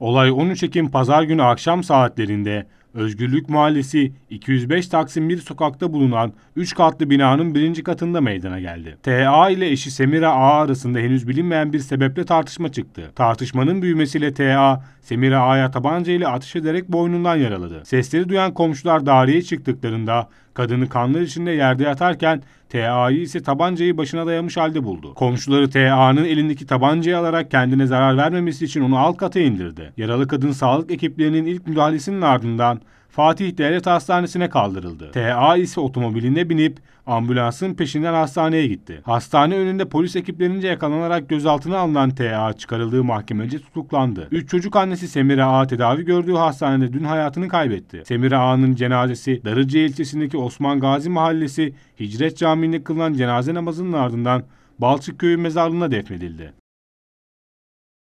Olay 13 Ekim pazar günü akşam saatlerinde Özgürlük Mahallesi 205 Taksim 1 sokakta bulunan 3 katlı binanın birinci katında meydana geldi. TA ile eşi Semira A arasında henüz bilinmeyen bir sebeple tartışma çıktı. Tartışmanın büyümesiyle TA, Semira A'ya tabanca ile ateş ederek boynundan yaraladı. Sesleri duyan komşular daireye çıktıklarında kadını kanlar içinde yerde yatarken TA'yı ise tabancayı başına dayamış halde buldu. Komşuları TA'nın elindeki tabancayı alarak kendine zarar vermemesi için onu alt kata indirdi. Yaralı kadın sağlık ekiplerinin ilk müdahalesinin ardından Fatih Devlet Hastanesi'ne kaldırıldı. TA ise otomobiline binip ambulansın peşinden hastaneye gitti. Hastane önünde polis ekiplerince yakalanarak gözaltına alınan TA çıkarıldığı mahkemece tutuklandı. Üç çocuk annesi Semira A tedavi gördüğü hastanede dün hayatını kaybetti. Semira A'nın cenazesi Darıcı ilçesindeki Osman Gazi Mahallesi Hicret Camii'nde kılınan cenaze namazının ardından Balçık Köyü mezarlığına defnedildi.